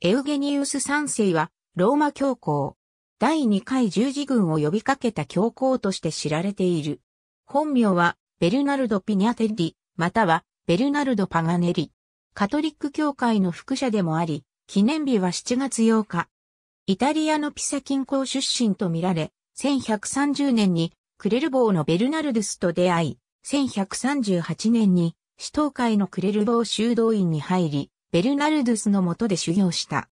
エウゲニウス三世は、ローマ教皇。第2回十字軍を呼びかけた教皇として知られている。本名は、ベルナルド・ピニャテッリ、または、ベルナルド・パガネリ。カトリック教会の副社でもあり、記念日は7月8日。イタリアのピサ近郊出身とみられ、1130年にクレルボーのベルナルドスと出会い、1138年に、死闘会のクレルボー修道院に入り、ベルナルドゥスの下で修行した。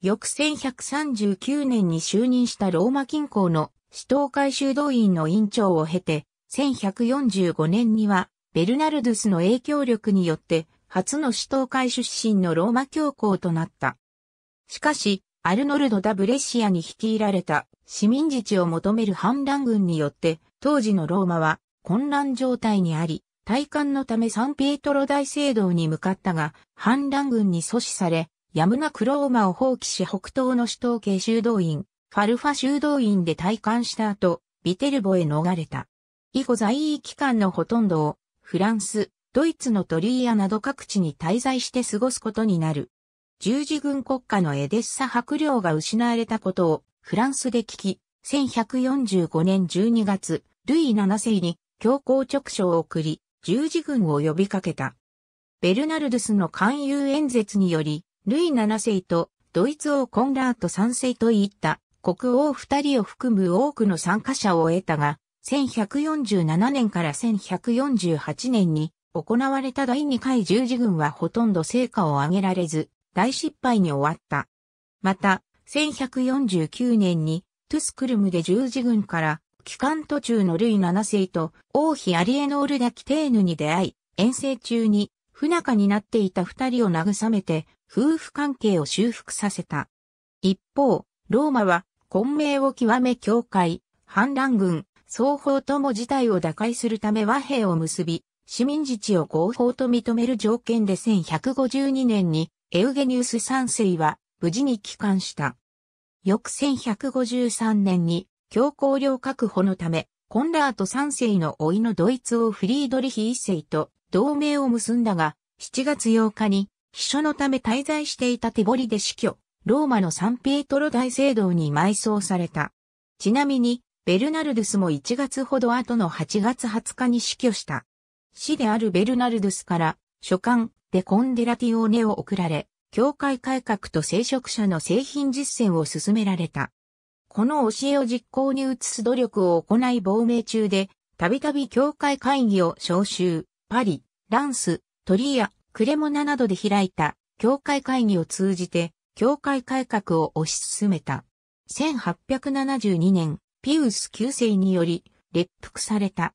翌1139年に就任したローマ近郊の死闘会修道院の院長を経て、1145年にはベルナルドゥスの影響力によって初の死闘会出身のローマ教皇となった。しかし、アルノルド・ダ・ブレシアに率いられた市民自治を求める反乱軍によって、当時のローマは混乱状態にあり、体感のためサンピエトロ大聖堂に向かったが、反乱軍に阻止され、やむなくローマを放棄し北東の首都系修道院、ファルファ修道院で体感した後、ビテルボへ逃れた。以後在位期間のほとんどを、フランス、ドイツのトリーアなど各地に滞在して過ごすことになる。十字軍国家のエデッサ白領が失われたことをフランスで聞き、1145年12月、ルイ7世に強行直書を送り、十字軍を呼びかけた。ベルナルドスの勧誘演説により、ルイ7世とドイツ王コンラート3世といった国王二人を含む多くの参加者を得たが、1147年から1148年に行われた第2回十字軍はほとんど成果を上げられず、大失敗に終わった。また、1149年にトゥスクルムで十字軍から帰還途中のルイ7世と王妃アリエノール・ダ・キテーヌに出会い、遠征中に不仲になっていた二人を慰めて夫婦関係を修復させた。一方、ローマは混迷を極め教会、反乱軍、双方とも事態を打開するため和平を結び、市民自治を合法と認める条件で1152年にエウゲニウス3世は無事に帰還した。翌1153年に強行量確保のため、コンラート三世の甥のドイツ王フリードリヒ一世と同盟を結んだが、7月8日に、秘書のため滞在していたテボリで死去、ローマのサンピエトロ大聖堂に埋葬された。ちなみに、ベルナルドゥスも1月ほど後の8月20日に死去した。死であるベルナルドゥスから、書簡、デコンデラティオーネを送られ、教会改革と聖職者の製品実践を進められた。この教えを実行に移す努力を行い亡命中で、たびたび教会会議を召集、パリ、ランス、トリア、クレモナなどで開いた教会会議を通じて、教会改革を推し進めた。1872年、ピウス9世により、列服された。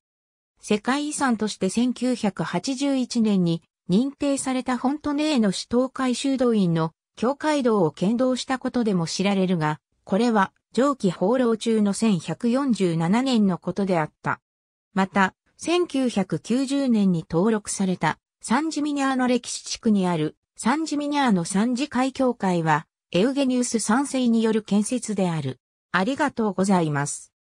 世界遺産として1981年に認定されたフォントネーの首都会修道院の教会道を剣道したことでも知られるが、これは上記放浪中の1147年のことであった。また、1990年に登録されたサンジミニャーの歴史地区にあるサンジミニャーの三次会協会はエウゲニウス三世による建設である。ありがとうございます。